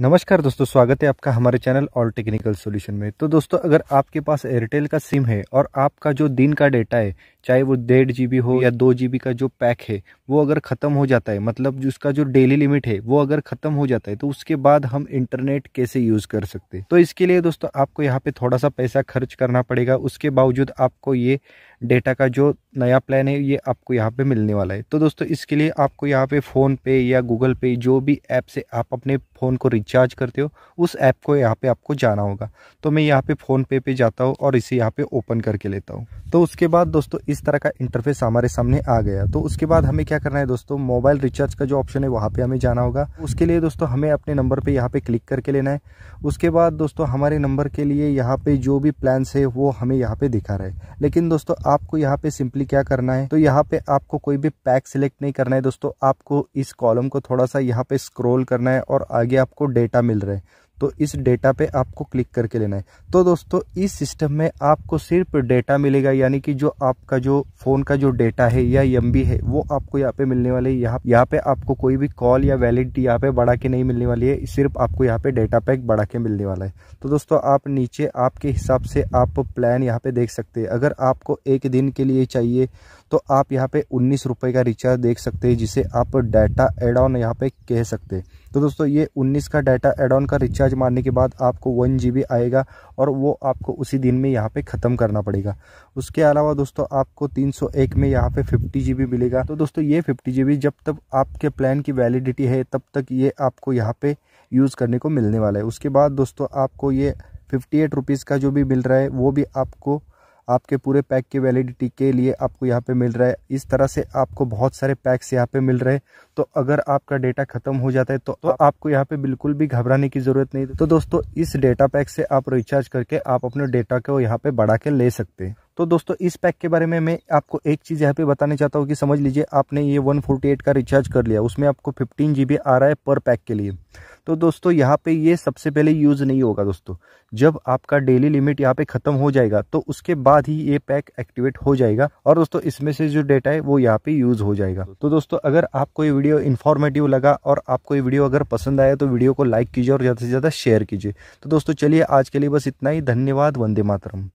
नमस्कार दोस्तों स्वागत है आपका हमारे चैनल ऑल टेक्निकल सॉल्यूशन में तो दोस्तों अगर आपके पास एयरटेल का सिम है और आपका जो दिन का डेटा है चाहे वो डेढ़ जी हो या दो जी का जो पैक है वो अगर ख़त्म हो जाता है मतलब जो उसका जो डेली लिमिट है वो अगर ख़त्म हो जाता है तो उसके बाद हम इंटरनेट कैसे यूज़ कर सकते तो इसके लिए दोस्तों आपको यहाँ पर थोड़ा सा पैसा खर्च करना पड़ेगा उसके बावजूद आपको ये डेटा का जो नया प्लान है ये आपको यहाँ पे मिलने वाला है तो दोस्तों इसके लिए आपको यहाँ पे फ़ोन पे या गूगल पे जो भी ऐप से आप अपने फ़ोन को रिचार्ज करते हो उस ऐप को यहाँ पे आपको जाना होगा तो मैं यहाँ पे फ़ोन पे पे जाता हूँ और इसे यहाँ पे ओपन करके लेता हूँ तो उसके बाद दोस्तों इस तरह का इंटरफेस हमारे सामने आ गया तो उसके बाद हमें क्या करना है दोस्तों मोबाइल रिचार्ज का जो ऑप्शन है वहाँ पर हमें जाना होगा उसके लिए दोस्तों हमें अपने नंबर पर यहाँ पर क्लिक करके लेना है उसके बाद दोस्तों हमारे नंबर के लिए यहाँ पर जो भी प्लान्स है वो हमें यहाँ पर दिखा रहा है लेकिन दोस्तों आपको यहाँ पर सिंपली क्या करना है तो यहाँ पर आपको कोई भी पैक सिलेक्ट नहीं करना है दोस्तों आपको इस कॉलम को थोड़ा सा यहाँ पर स्क्रोल करना है और आगे आपको डेटा मिल रहा है तो इस डेटा पे आपको क्लिक करके लेना है तो दोस्तों इस सिस्टम में आपको सिर्फ डेटा मिलेगा यानी कि जो आपका जो फ़ोन का जो डेटा है या एम है वो आपको यहाँ पे मिलने वाले है यहाँ यहाँ पे आपको कोई भी कॉल या वैलिडिटी यहाँ पे बढ़ा के नहीं मिलने वाली है सिर्फ आपको यहाँ पे डेटा पैक बढ़ा के मिलने वाला है तो दोस्तों आप नीचे आपके हिसाब से आप प्लान यहाँ पे देख सकते हैं अगर आपको एक दिन के लिए चाहिए तो आप यहाँ पे उन्नीस रुपये का रिचार्ज देख सकते हैं जिसे आप डाटा एड ऑन यहाँ पे कह सकते हैं तो दोस्तों ये उन्नीस का डाटा एड ऑन का रिचार्ज रिचार्ज मारने के बाद आपको वन जी आएगा और वो आपको उसी दिन में यहाँ पे ख़त्म करना पड़ेगा उसके अलावा दोस्तों आपको 301 में यहाँ पे फिफ्टी जी मिलेगा तो दोस्तों ये फिफ्टी जी जब तक आपके प्लान की वैलिडिटी है तब तक ये आपको यहाँ पे यूज़ करने को मिलने वाला है उसके बाद दोस्तों आपको ये फिफ्टी एट रुपीज़ का जो भी मिल रहा है वो भी आपको आपके पूरे पैक की वैलिडिटी के लिए आपको यहाँ पे मिल रहा है इस तरह से आपको बहुत सारे पैक्स यहाँ पे मिल रहे हैं तो अगर आपका डेटा खत्म हो जाता है तो, तो आपको यहाँ पे बिल्कुल भी घबराने की जरूरत नहीं तो दोस्तों इस डेटा पैक से आप रिचार्ज करके आप अपने डेटा को यहाँ पे बढ़ा के ले सकते हैं तो दोस्तों इस पैक के बारे में मैं आपको एक चीज़ यहाँ पे बताने चाहता हूँ कि समझ लीजिए आपने ये 148 का रिचार्ज कर लिया उसमें आपको 15 जीबी आ रहा है पर पैक के लिए तो दोस्तों यहाँ पे ये सबसे पहले यूज़ नहीं होगा दोस्तों जब आपका डेली लिमिट यहाँ पे ख़त्म हो जाएगा तो उसके बाद ही ये पैक एक्टिवेट हो जाएगा और दोस्तों इसमें से जो डेटा है वो यहाँ पे यूज़ हो जाएगा तो दोस्तों अगर आपको ये वीडियो इन्फॉर्मेटिव लगा और आपको ये वीडियो अगर पसंद आया तो वीडियो को लाइक कीजिए और ज़्यादा से ज़्यादा शेयर कीजिए तो दोस्तों चलिए आज के लिए बस इतना ही धन्यवाद वंदे मातरम